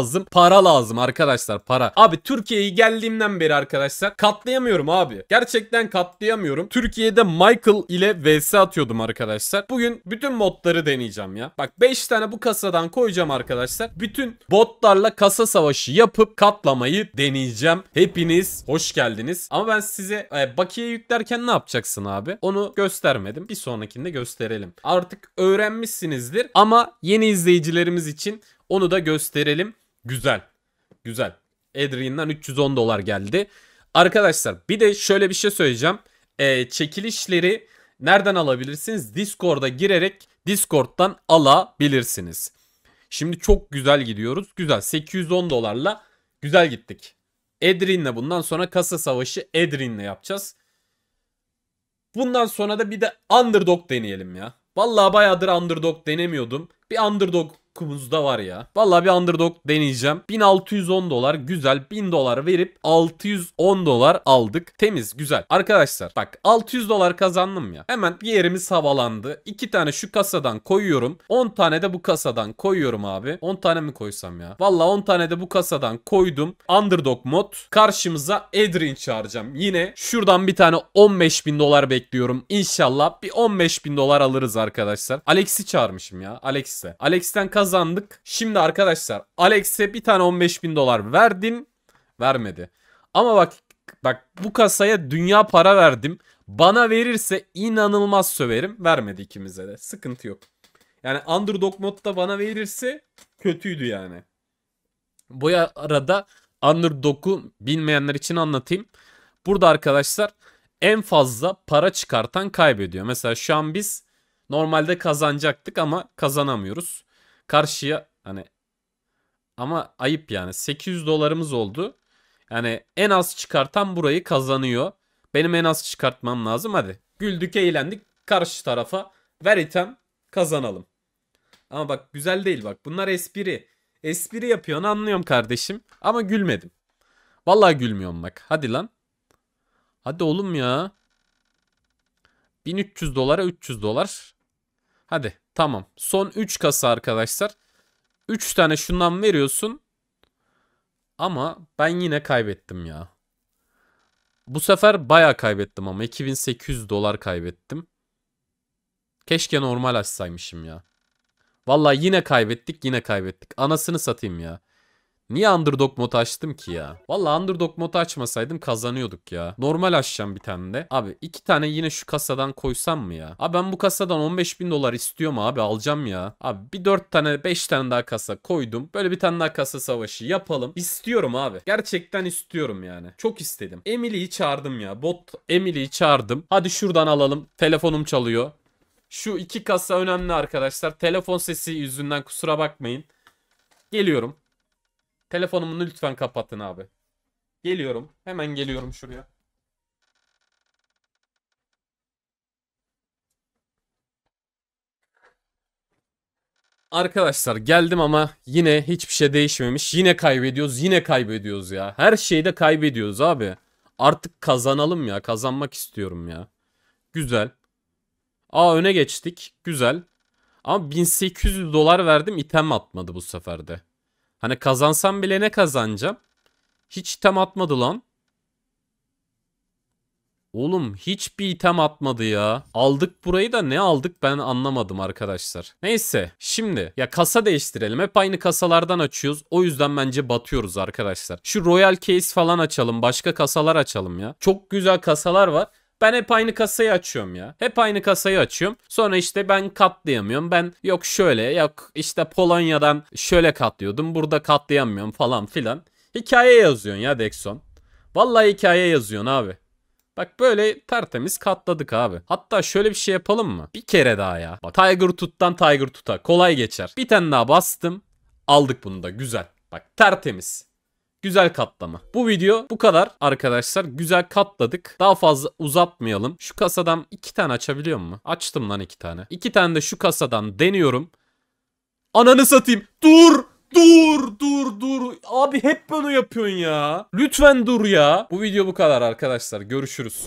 lazım? Para lazım arkadaşlar para. Abi Türkiye'yi geldiğimden beri arkadaşlar katlayamıyorum abi. Gerçekten katlayamıyorum. Türkiye'de Michael ile vs atıyordum arkadaşlar. Bugün bütün modları deneyeceğim ya. Bak 5 tane bu kasadan koyacağım arkadaşlar. Bütün botlarla kasa savaşı yapıp katlamayı deneyeceğim. Hepiniz hoş geldiniz. Ama ben size e, bakiye yüklerken ne yapacaksın abi? Onu göstermedim. Bir sonrakinde gösterelim. Artık öğrenmişsinizdir ama yeni izleyicilerimiz için onu da gösterelim. Güzel. Güzel. Adrian'dan 310 dolar geldi. Arkadaşlar bir de şöyle bir şey söyleyeceğim. Ee, çekilişleri nereden alabilirsiniz? Discord'a girerek Discord'dan alabilirsiniz. Şimdi çok güzel gidiyoruz. Güzel. 810 dolarla güzel gittik. Edrin'le bundan sonra kasa savaşı Edrin'le yapacağız. Bundan sonra da bir de underdog deneyelim ya. Vallahi bayağıdır underdog denemiyordum. Bir underdog ufkumuzda var ya. Valla bir underdog deneyeceğim. 1610 dolar güzel 1000 dolar verip 610 dolar aldık. Temiz güzel. Arkadaşlar bak 600 dolar kazandım ya. Hemen bir yerimiz havalandı. 2 tane şu kasadan koyuyorum. 10 tane de bu kasadan koyuyorum abi. 10 tane mi koysam ya? Vallahi 10 tane de bu kasadan koydum. Underdog mod. Karşımıza Edrin çağıracağım. Yine şuradan bir tane 15 bin dolar bekliyorum. İnşallah bir 15 bin dolar alırız arkadaşlar. Alex'i çağırmışım ya. Alex'e. Alex'ten kaz kazandık. Şimdi arkadaşlar Alex'e bir tane 15 bin dolar verdim. Vermedi. Ama bak bak bu kasaya dünya para verdim. Bana verirse inanılmaz söverim. Vermedi ikimize de. Sıkıntı yok. Yani underdog modda bana verirse kötüydü yani. Bu arada underdog'u bilmeyenler için anlatayım. Burada arkadaşlar en fazla para çıkartan kaybediyor. Mesela şu an biz normalde kazanacaktık ama kazanamıyoruz karşıya hani ama ayıp yani 800 dolarımız oldu. Yani en az çıkartan burayı kazanıyor. Benim en az çıkartmam lazım hadi. Güldük eğlendik karşı tarafa ver item kazanalım. Ama bak güzel değil bak bunlar espri. Espri yapıyorsun anlıyorum kardeşim ama gülmedim. Vallahi gülmüyorum bak hadi lan. Hadi oğlum ya. 1300 dolara 300 dolar. Hadi Tamam. Son 3 kasa arkadaşlar. 3 tane şundan veriyorsun. Ama ben yine kaybettim ya. Bu sefer baya kaybettim ama 2800 dolar kaybettim. Keşke normal açsaymışım ya. Vallahi yine kaybettik yine kaybettik. Anasını satayım ya. Niye underdog mod açtım ki ya? Vallahi underdog mod açmasaydım kazanıyorduk ya. Normal açacağım bir tane de. Abi iki tane yine şu kasadan koysam mı ya? Abi ben bu kasadan 15 bin dolar istiyorum abi alacağım ya. Abi bir dört tane beş tane daha kasa koydum. Böyle bir tane daha kasa savaşı yapalım. İstiyorum abi. Gerçekten istiyorum yani. Çok istedim. Emily'yi çağırdım ya. Bot Emily'yi çağırdım. Hadi şuradan alalım. Telefonum çalıyor. Şu iki kasa önemli arkadaşlar. Telefon sesi yüzünden kusura bakmayın. Geliyorum. Telefonumunu lütfen kapattın abi. Geliyorum. Hemen geliyorum şuraya. Arkadaşlar geldim ama yine hiçbir şey değişmemiş. Yine kaybediyoruz. Yine kaybediyoruz ya. Her şeyde kaybediyoruz abi. Artık kazanalım ya. Kazanmak istiyorum ya. Güzel. Aa öne geçtik. Güzel. Ama 1800 dolar verdim item atmadı bu seferde. Hani kazansam bile ne kazanacağım? Hiç item atmadı lan. Oğlum hiçbir item atmadı ya. Aldık burayı da ne aldık ben anlamadım arkadaşlar. Neyse şimdi ya kasa değiştirelim. Hep aynı kasalardan açıyoruz. O yüzden bence batıyoruz arkadaşlar. Şu Royal Case falan açalım. Başka kasalar açalım ya. Çok güzel kasalar var. Ben hep aynı kasayı açıyorum ya. Hep aynı kasayı açıyorum. Sonra işte ben katlayamıyorum. Ben yok şöyle yok işte Polonya'dan şöyle katlıyordum. Burada katlayamıyorum falan filan. Hikaye yazıyorsun ya Dexon. Vallahi hikaye yazıyorsun abi. Bak böyle tertemiz katladık abi. Hatta şöyle bir şey yapalım mı? Bir kere daha ya. Bak Tiger Tut'tan Tiger Tut'a kolay geçer. Bir tane daha bastım. Aldık bunu da güzel. Bak tertemiz. Güzel katlama. Bu video bu kadar arkadaşlar. Güzel katladık. Daha fazla uzatmayalım. Şu kasadan iki tane açabiliyor mu? Açtım lan iki tane. İki tane de şu kasadan deniyorum. Ananı satayım. Dur! Dur dur dur. Abi hep bunu yapıyorsun ya. Lütfen dur ya. Bu video bu kadar arkadaşlar. Görüşürüz.